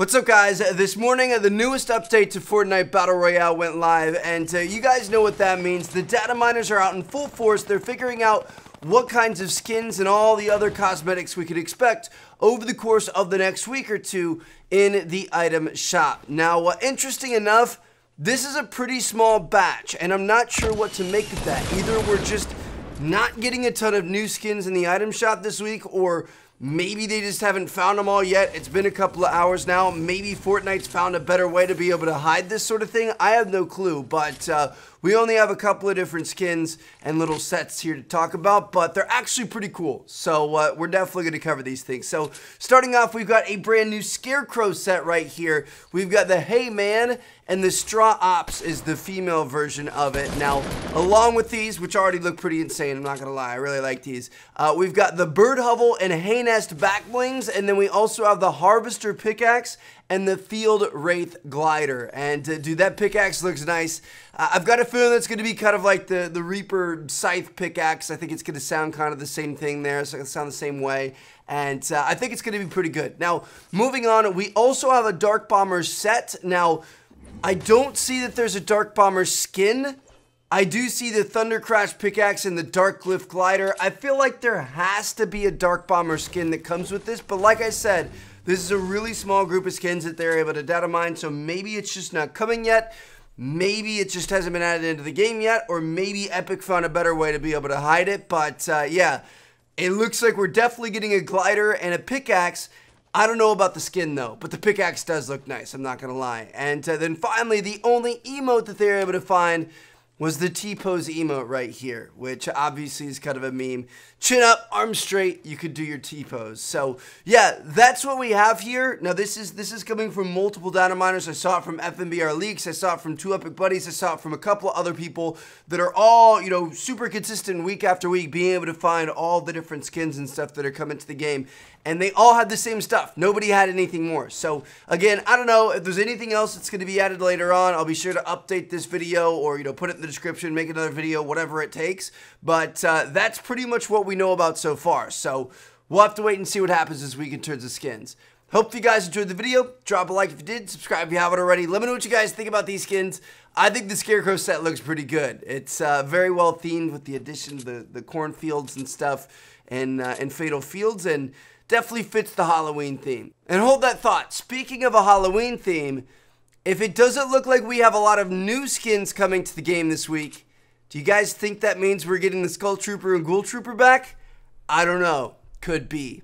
What's up guys? This morning the newest update to Fortnite Battle Royale went live and uh, you guys know what that means. The data miners are out in full force. They're figuring out what kinds of skins and all the other cosmetics we could expect over the course of the next week or two in the item shop. Now, uh, interesting enough, this is a pretty small batch and I'm not sure what to make of that. Either we're just not getting a ton of new skins in the item shop this week or Maybe they just haven't found them all yet. It's been a couple of hours now. Maybe Fortnite's found a better way to be able to hide this sort of thing. I have no clue, but uh, we only have a couple of different skins and little sets here to talk about, but they're actually pretty cool. So uh, we're definitely going to cover these things. So starting off, we've got a brand new Scarecrow set right here. We've got the Hey Man and the Straw Ops is the female version of it. Now, along with these, which already look pretty insane, I'm not going to lie, I really like these, uh, we've got the Bird Hovel and Hey nest back blings, and then we also have the harvester pickaxe and the field wraith glider. And uh, dude, that pickaxe looks nice. Uh, I've got a feeling that's going to be kind of like the, the Reaper scythe pickaxe. I think it's going to sound kind of the same thing there. It's going to sound the same way. And uh, I think it's going to be pretty good. Now, moving on, we also have a Dark Bomber set. Now, I don't see that there's a Dark Bomber skin I do see the Thundercrash pickaxe and the Dark Glyph glider. I feel like there has to be a Dark Bomber skin that comes with this, but like I said, this is a really small group of skins that they're able to data mine, so maybe it's just not coming yet. Maybe it just hasn't been added into the game yet, or maybe Epic found a better way to be able to hide it, but uh, yeah, it looks like we're definitely getting a glider and a pickaxe. I don't know about the skin though, but the pickaxe does look nice, I'm not gonna lie. And uh, then finally, the only emote that they're able to find was the T-pose emote right here, which obviously is kind of a meme. Chin up, arms straight, you could do your T-pose. So yeah, that's what we have here. Now this is this is coming from multiple data miners. I saw it from FNBR Leaks, I saw it from Two Epic Buddies, I saw it from a couple of other people that are all, you know, super consistent week after week, being able to find all the different skins and stuff that are coming to the game. And they all had the same stuff. Nobody had anything more. So again, I don't know if there's anything else that's gonna be added later on. I'll be sure to update this video or, you know, put it in the description, make another video, whatever it takes. But uh, that's pretty much what we know about so far. So we'll have to wait and see what happens this week in terms of skins. Hope you guys enjoyed the video. Drop a like if you did. Subscribe if you haven't already. Let me know what you guys think about these skins. I think the Scarecrow set looks pretty good. It's uh, very well themed with the addition of the, the cornfields and stuff and, uh, and Fatal Fields and definitely fits the Halloween theme. And hold that thought. Speaking of a Halloween theme, if it doesn't look like we have a lot of new skins coming to the game this week, do you guys think that means we're getting the Skull Trooper and Ghoul Trooper back? I don't know. Could be.